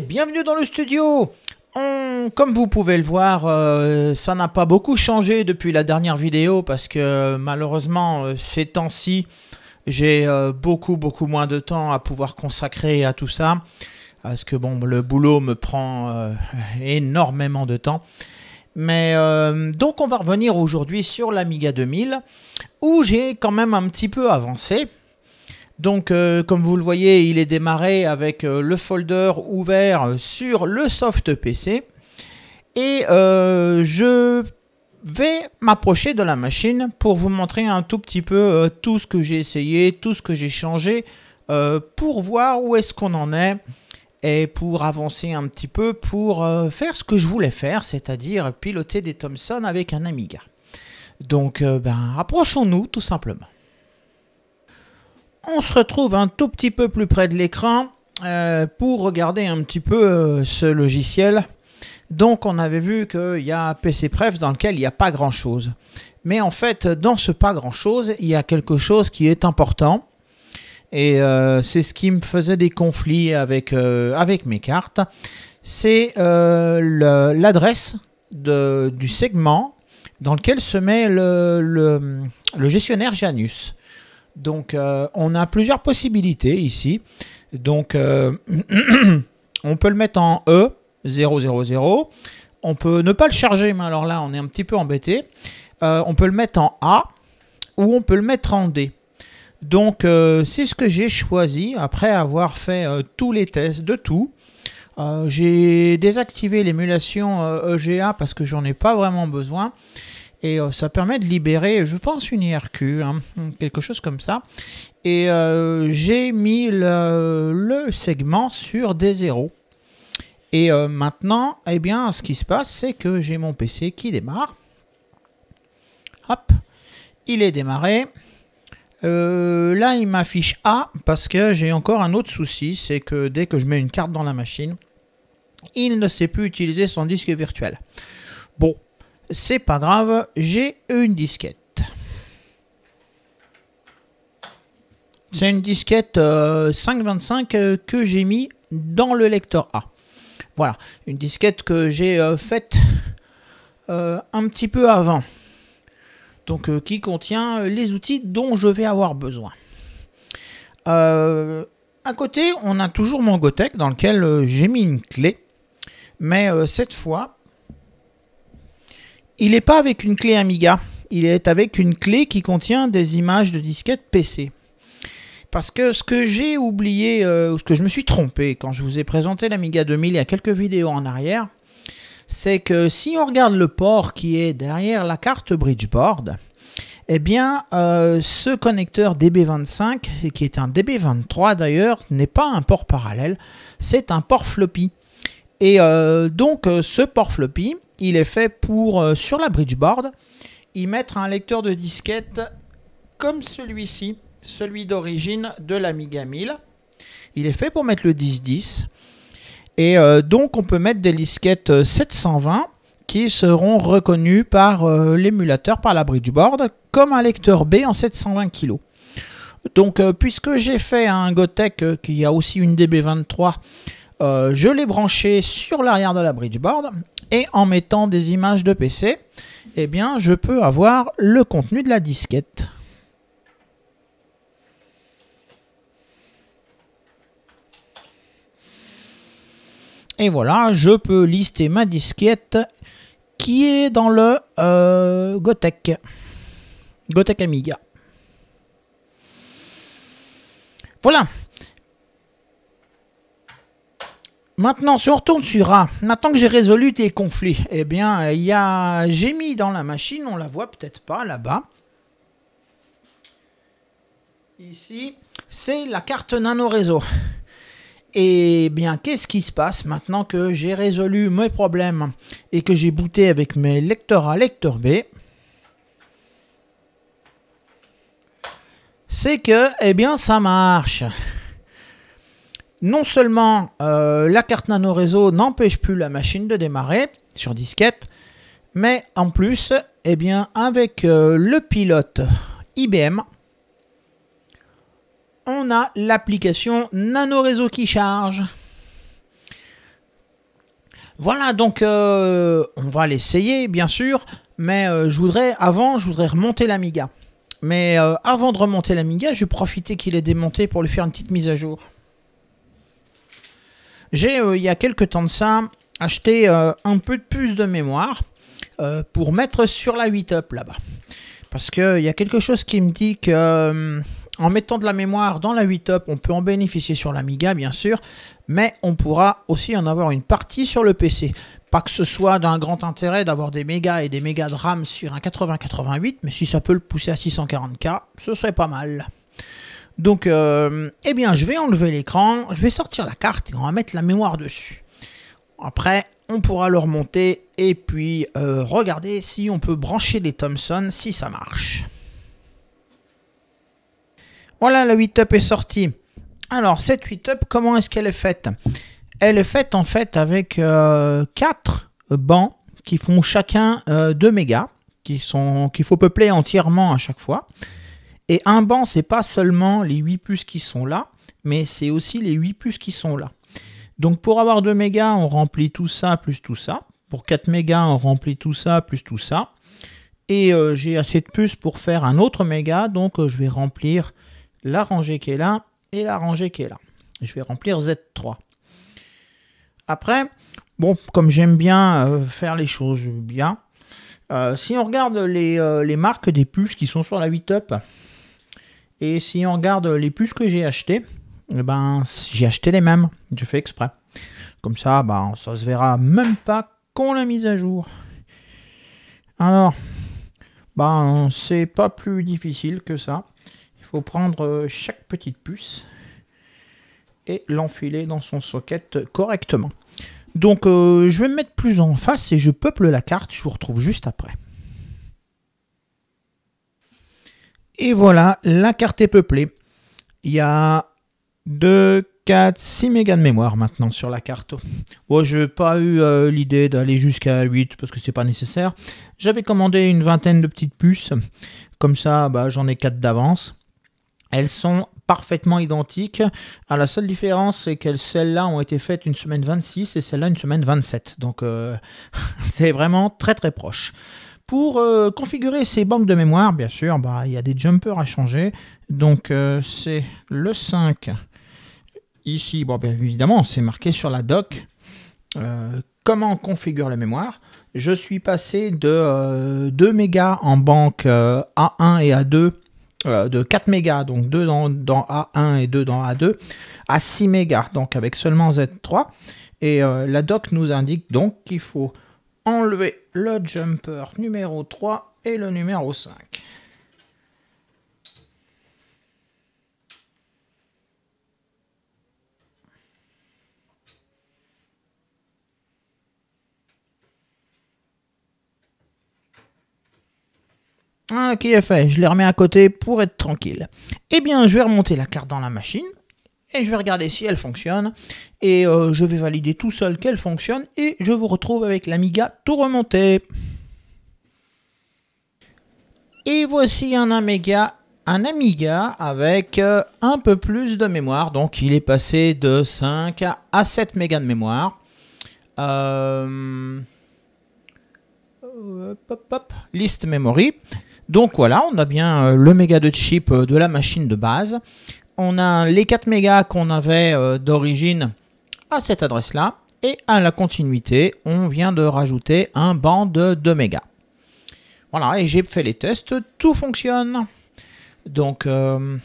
bienvenue dans le studio hum, Comme vous pouvez le voir, euh, ça n'a pas beaucoup changé depuis la dernière vidéo parce que malheureusement euh, ces temps-ci, j'ai euh, beaucoup beaucoup moins de temps à pouvoir consacrer à tout ça parce que bon, le boulot me prend énormément de temps. Mais donc on va revenir aujourd'hui sur l'Amiga 2000 où j'ai quand même un petit peu avancé donc, euh, comme vous le voyez, il est démarré avec euh, le folder ouvert sur le soft PC. Et euh, je vais m'approcher de la machine pour vous montrer un tout petit peu tout ce que j'ai essayé, tout ce que j'ai changé, pour voir où est-ce qu'on en est et pour avancer un petit peu, pour faire ce que je voulais faire, c'est-à-dire piloter des Thomson avec un Amiga. Donc, ben, approchons-nous tout simplement on se retrouve un tout petit peu plus près de l'écran euh, pour regarder un petit peu euh, ce logiciel. Donc on avait vu qu'il y a PC Pref dans lequel il n'y a pas grand chose. Mais en fait, dans ce pas grand chose, il y a quelque chose qui est important. Et euh, c'est ce qui me faisait des conflits avec, avec mes cartes. C'est l'adresse du segment dans lequel se met le gestionnaire Janus. Donc euh, on a plusieurs possibilités ici. Donc euh, on peut le mettre en E 000. On peut ne pas le charger, mais alors là on est un petit peu embêté. Euh, on peut le mettre en A ou on peut le mettre en D. Donc c'est ce que j'ai choisi après avoir fait tous les tests de tout. j'ai désactivé l'émulation EGA e parce que j'en ai pas vraiment besoin. Et euh, ça permet de libérer, je pense, une IRQ, hein, quelque chose comme ça. Et euh, j'ai mis le, segment sur D0. Et euh, maintenant, eh bien, ce qui se passe, c'est que j'ai mon PC qui démarre. Hop, il est démarré. là, il m'affiche A parce que j'ai encore un autre souci, c'est que dès que je mets une carte dans la machine, il ne sait plus utiliser son disque virtuel. Bon, c'est pas grave, j'ai une disquette. C'est une disquette 525 euh, euh, que j'ai mis dans le lecteur A. Voilà, une disquette que j'ai euh, faite un petit peu avant. Donc qui contient les outils dont je vais avoir besoin. à côté, on a toujours mon Gotek dans lequel j'ai mis une clé. Mais cette fois, il n'est pas avec une clé Amiga, il est avec une clé qui contient des images de disquettes PC. Parce que ce que j'ai oublié, euh, ou ce que je me suis trompé quand je vous ai présenté l'Amiga 2000 il y a quelques vidéos en arrière, c'est que si on regarde le port qui est derrière la carte Bridgeboard, eh bien, euh, ce connecteur DB25, qui est un DB23 d'ailleurs, n'est pas un port parallèle, c'est un port floppy. Et euh, donc, euh, ce port floppy, il est fait pour, euh, sur la bridgeboard, y mettre un lecteur de disquette comme celui-ci, celui, d'origine de l'Amiga 1000. Il est fait pour mettre le 1010. Et donc, on peut mettre des disquettes 720 qui seront reconnues par l'émulateur, par la bridgeboard, comme un lecteur B en 720 kg. Donc, puisque j'ai fait un Gotek qui a aussi une DB23 euh, je l'ai branché sur l'arrière de la bridgeboard et en mettant des images de PC, eh bien, je peux avoir le contenu de la disquette. Et voilà, je peux lister ma disquette qui est dans le euh, Gotek. Amiga. Voilà. Maintenant, si on retourne sur A, maintenant que j'ai résolu tes conflits, eh bien, il y a... j'ai mis dans la machine, on la voit peut-être pas là-bas. Ici, c'est la carte nano réseau. Et eh bien, qu'est-ce qui se passe maintenant que j'ai résolu mes problèmes et que j'ai booté avec mes lecteurs A, lecteur B C'est que, eh bien, ça marche non seulement euh, la carte nano réseau n'empêche plus la machine de démarrer sur disquette, mais en plus, eh bien, avec euh, le pilote IBM, on a l'application Nano Réseau qui charge. Voilà, donc euh, on va l'essayer, bien sûr, mais je voudrais, avant, je voudrais remonter l'Amiga. Mais avant de remonter l'Amiga, je vais profiter qu'il est démonté pour lui faire une petite mise à jour. J'ai, euh, il y a quelques temps de ça, acheté euh, un peu de puce de mémoire euh, pour mettre sur la 8-up là-bas. Parce qu'il y a quelque chose qui me dit que en mettant de la mémoire dans la 8-up, on peut en bénéficier sur l'Amiga bien sûr, mais on pourra aussi en avoir une partie sur le PC. Pas que ce soit d'un grand intérêt d'avoir des méga et des méga de RAM sur un 8088, mais si ça peut le pousser à 640K, ce serait pas mal. Donc, euh, eh bien, je vais enlever l'écran, je vais sortir la carte et on va mettre la mémoire dessus. Après, on pourra le remonter et puis euh, regarder si on peut brancher les Thomson, si ça marche. Voilà, la 8-up est sortie. Alors, cette 8-up, comment est-ce qu'elle est faite Elle est faite en fait avec euh, 4 bancs qui font chacun 2 euh, mégas, qui sont qu'il faut peupler entièrement à chaque fois. Et un banc, c'est pas seulement les 8 puces qui sont là, mais c'est aussi les 8 puces qui sont là. Donc pour avoir 2 mégas, on remplit tout ça plus tout ça. Pour 4 mégas, on remplit tout ça plus tout ça. Et euh, j'ai assez de puces pour faire un autre méga, donc euh, je vais remplir la rangée qui est là et la rangée qui est là. Je vais remplir Z3. Après, bon, comme j'aime bien euh, faire les choses bien, si on regarde les, les marques des puces qui sont sur la 8-up, et si on regarde les puces que j'ai achetées, eh ben, j'ai acheté les mêmes. je fais exprès. Comme ça, ben, ça se verra même pas qu'on l'a mise à jour. Alors, ben, c'est pas plus difficile que ça. Il faut prendre euh, chaque petite puce et l'enfiler dans son socket correctement. Donc euh, je vais me mettre plus en face et je peuple la carte, je vous retrouve juste après. Et voilà, la carte est peuplée. Il y a 2, 4, 6 mégas de mémoire maintenant sur la carte. Bon, je n'ai pas eu euh, l'idée d'aller jusqu'à 8 parce que c'est pas nécessaire. J'avais commandé une vingtaine de petites puces. Comme ça, bah, j'en ai 4 d'avance. Elles sont parfaitement identiques. Alors, ah, la seule différence, c'est que celles-là ont été faites une semaine 26 et celles-là une semaine 27. Donc, euh, c'est vraiment très très proche. Pour euh, configurer ces banques de mémoire, bien sûr, bah, il y a des jumpers à changer. Donc euh, c'est le 5. Ici, bon, évidemment, c'est marqué sur la doc. Euh, comment on configure la mémoire Je suis passé de 2 mégas en banque A1 et A2 de 4 mégas, donc 2 dans, A1 et 2 dans A2, à 6 mégas, donc avec seulement Z3. Et la doc nous indique donc qu'il faut enlever le jumper numéro 3 et le numéro 5. Ah, qui est fait, je les remets à côté pour être tranquille. Eh bien, je vais remonter la carte dans la machine et je vais regarder si elle fonctionne. Et euh, je vais valider tout seul qu'elle fonctionne et je vous retrouve avec l'Amiga tout remonté. Et voici un Amiga, un Amiga avec euh, un peu plus de mémoire. Donc il est passé de 5 à 7 mégas de mémoire. Euh... memory. Donc voilà, on a bien euh, le méga de chip de la machine de base on a les 4 mégas qu'on avait euh, d'origine à cette adresse-là. Et à la continuité, on vient de rajouter un banc de 2 mégas. Voilà, et j'ai fait les tests, tout fonctionne. Donc, euh,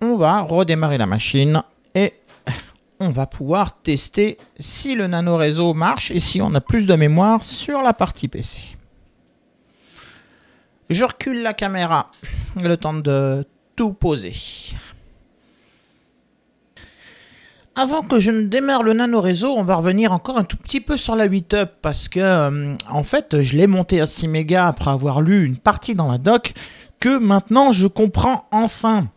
on va redémarrer la machine et on va pouvoir tester si le nano réseau marche et si on a plus de mémoire sur la partie PC. Je recule la caméra le temps de tout poser. Avant que je ne démarre le nano réseau, on va revenir encore un tout petit peu sur la 8up parce que euh, en fait, je l'ai monté à 6 mégas après avoir lu une partie dans la doc que maintenant je comprends enfin.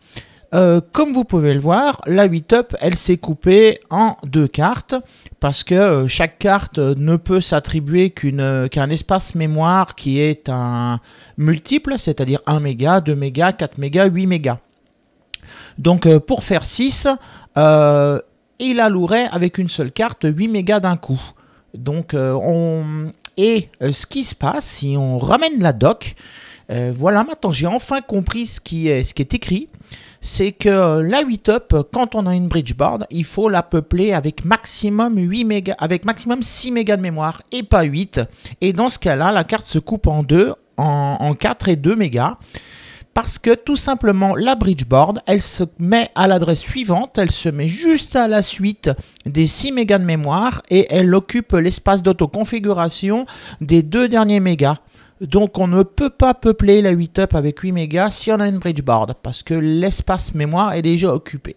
Euh, comme vous pouvez le voir, la 8-up, elle s'est coupée en deux cartes, parce que euh, chaque carte euh, ne peut s'attribuer qu'un espace mémoire qui est un multiple, c'est-à-dire 1 méga, 2 méga, 4 méga, 8 méga. Donc pour faire 6, euh, il allouerait avec une seule carte 8 méga d'un coup. Donc on... Et ce qui se passe, si on ramène la doc, voilà maintenant j'ai enfin compris ce qui est, ce qui est écrit, c'est que euh, la 8-up, quand on a une Bridge Board, il faut la peupler avec maximum 8 mégas, avec maximum 6 mégas de mémoire et pas 8. Et dans ce cas-là, la carte se coupe en deux, en, 4 et 2 mégas parce que tout simplement la Bridge Board, elle se met à l'adresse suivante, elle se met juste à la suite des 6 mégas de mémoire et elle occupe l'espace d'autoconfiguration des deux derniers mégas. Donc on ne peut pas peupler la 8-up avec 8 mégas si on a une bridgeboard, parce que l'espace mémoire est déjà occupé.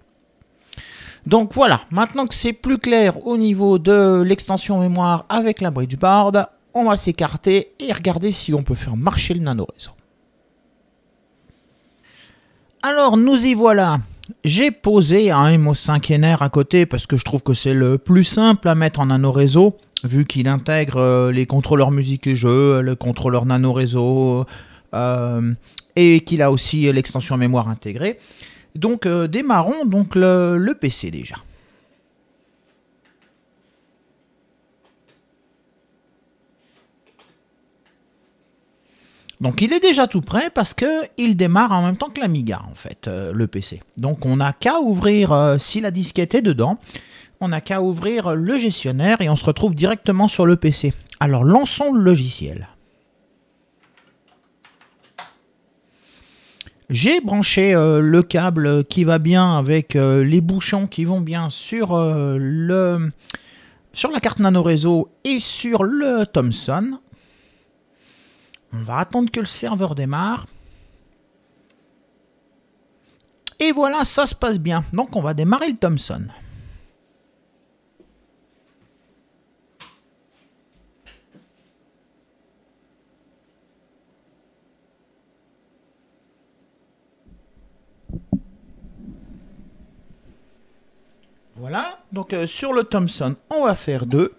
Donc voilà, maintenant que c'est plus clair au niveau de l'extension mémoire avec la board, on va s'écarter et regarder si on peut faire marcher le nano réseau. Alors nous y voilà. J'ai posé un MO5NR à côté parce que je trouve que c'est le plus simple à mettre en nano réseau vu qu'il intègre euh, les contrôleurs musique et jeux, euh, le contrôleur nano réseau, euh, et qu'il a aussi l'extension mémoire intégrée. Donc démarrons donc le PC déjà. Donc il est déjà tout prêt parce que il démarre en même temps que l'Amiga en fait, euh, le PC. Donc on n'a qu'à ouvrir, euh, si la disquette est dedans, on n'a qu'à ouvrir le gestionnaire et on se retrouve directement sur le PC. Alors lançons le logiciel. J'ai branché euh, le câble qui va bien avec les bouchons qui vont bien sur, le, sur la carte nano réseau et sur le Thomson. On va attendre que le serveur démarre. Et voilà, ça se passe bien. Donc on va démarrer le Thomson. Voilà, donc euh, sur le Thomson, on va faire deux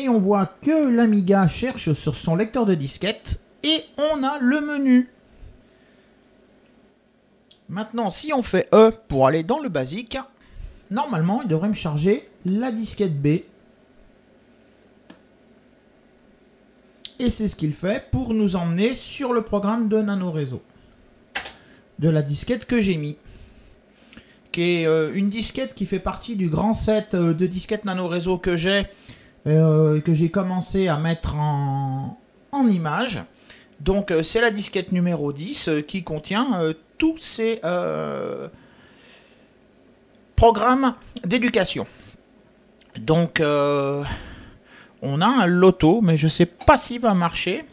et on voit que l'Amiga cherche sur son lecteur de disquette et on a le menu. Maintenant, si on fait E pour aller dans le basique, normalement, il devrait me charger la disquette B. Et c'est ce qu'il fait pour nous emmener sur le programme de Nano Réseau. De la disquette que j'ai mis. Qui est euh, une disquette qui fait partie du grand set euh, de disquettes Nano Réseau que j'ai euh, que j'ai commencé à mettre en, image. Donc euh, c'est la disquette numéro 10 euh, qui contient tous ces programmes d'éducation. Donc on a un loto, mais je ne sais pas s'il va marcher.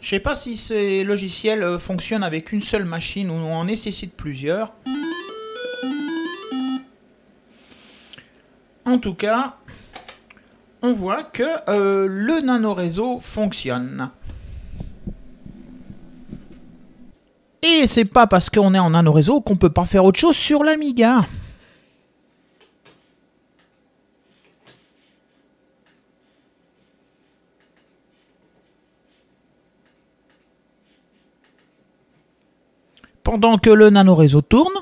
Je ne sais pas si ces logiciels fonctionnent avec une seule machine ou on en nécessite plusieurs. En tout cas, on voit que euh, le nanoréseau fonctionne. Et c'est pas parce qu'on est en nanoréseau qu'on peut pas faire autre chose sur l'Amiga. Pendant que le nanoréseau tourne,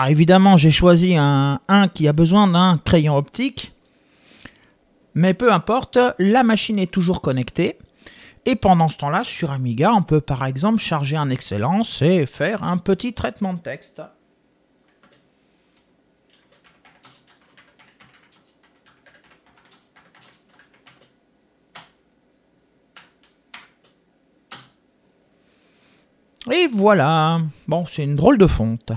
Alors évidemment, j'ai choisi un, qui a besoin d'un crayon optique. Mais peu importe, la machine est toujours connectée. Et pendant ce temps-là, sur Amiga, on peut par exemple charger un Excellence et faire un petit traitement de texte. Et voilà. Bon, c'est une drôle de fonte.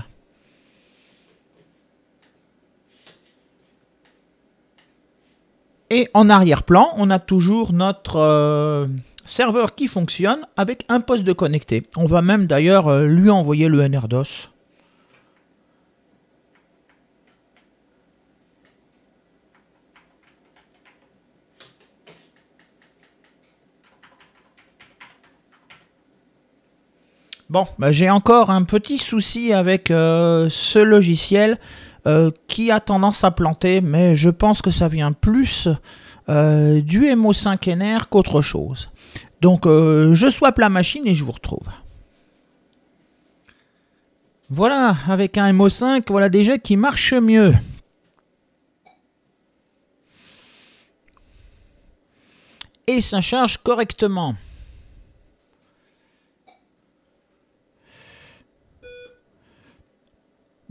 Et en arrière-plan, on a toujours notre euh, serveur qui fonctionne avec un poste de connecté. On va même d'ailleurs euh, lui envoyer le NRDOS. Bon, bah, j'ai encore un petit souci avec euh, ce logiciel. Euh, qui a tendance à planter, mais je pense que ça vient plus euh, du MO5NR qu'autre chose. Donc euh, je swap la machine et je vous retrouve. Voilà, avec un MO5, voilà déjà qui marche mieux. Et ça charge correctement.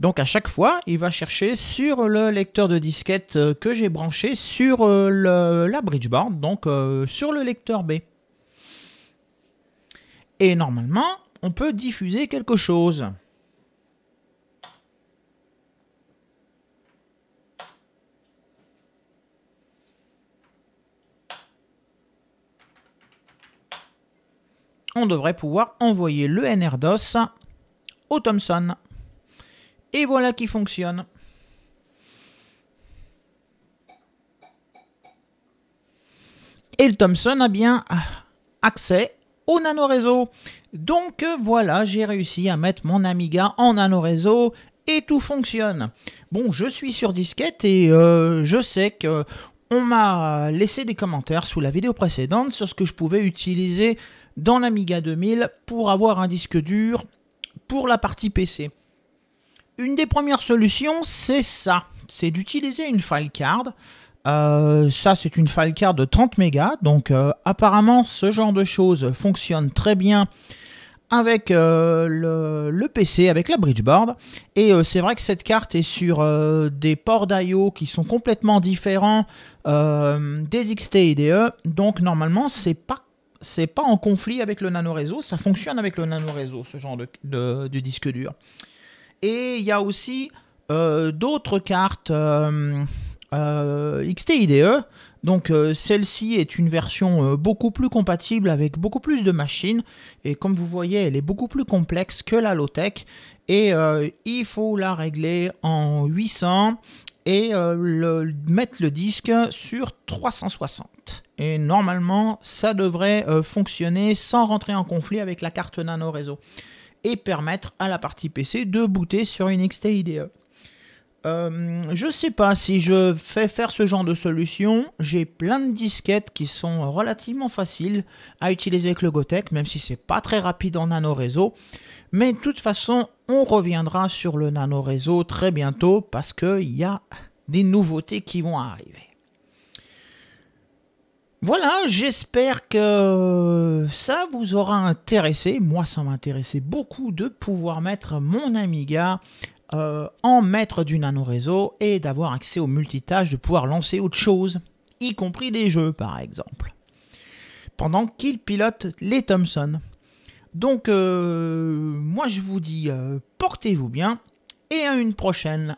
Donc à chaque fois, il va chercher sur le lecteur de disquette euh, que j'ai branché sur euh, le, la bridgeboard, donc euh, sur le lecteur B. Et normalement, on peut diffuser quelque chose. On devrait pouvoir envoyer le NRDOS au Thomson. Et voilà qui fonctionne. Et le Thomson a bien ah, accès au nano réseau. Donc voilà, j'ai réussi à mettre mon Amiga en nano réseau et tout fonctionne. Bon, je suis sur disquette et euh, je sais que on m'a laissé des commentaires sous la vidéo précédente sur ce que je pouvais utiliser dans l'Amiga 2000 pour avoir un disque dur pour la partie PC. Une des premières solutions, c'est ça. C'est d'utiliser une file card. Euh, ça, c'est une file card de 30 mégas. Donc, euh, apparemment, ce genre de choses fonctionne très bien avec euh, le, PC, avec la Bridgeboard. Et c'est vrai que cette carte est sur des ports d'IO qui sont complètement différents des xt E, Donc normalement, c'est pas c'est pas en conflit avec le nano réseau, ça fonctionne avec le nano réseau, ce genre de, de disque dur. Et il y a aussi euh, d'autres cartes euh, euh XTIDE. Donc euh, celle-ci est une version beaucoup plus compatible avec beaucoup plus de machines. Et comme vous voyez, elle est beaucoup plus complexe que la low-tech. Et il faut la régler en 800 et mettre le disque sur 360 et normalement ça devrait fonctionner sans rentrer en conflit avec la carte nano réseau et permettre à la partie PC de booter sur une XT e. euh, je sais pas si je fais faire ce genre de solution. J'ai plein de disquettes qui sont relativement faciles à utiliser avec le Gotek, même si c'est pas très rapide en nano réseau. Mais de toute façon, on reviendra sur le nano réseau très bientôt parce qu'il y a des nouveautés qui vont arriver. Voilà, j'espère que ça vous aura intéressé. Moi, ça m'intéressait beaucoup de pouvoir mettre mon Amiga euh, en maître du nano réseau et d'avoir accès aux multitâches, de pouvoir lancer autre chose, y compris des jeux par exemple, pendant qu'il pilote les Thompson. Donc, euh, moi je vous dis, euh, portez-vous bien et à une prochaine.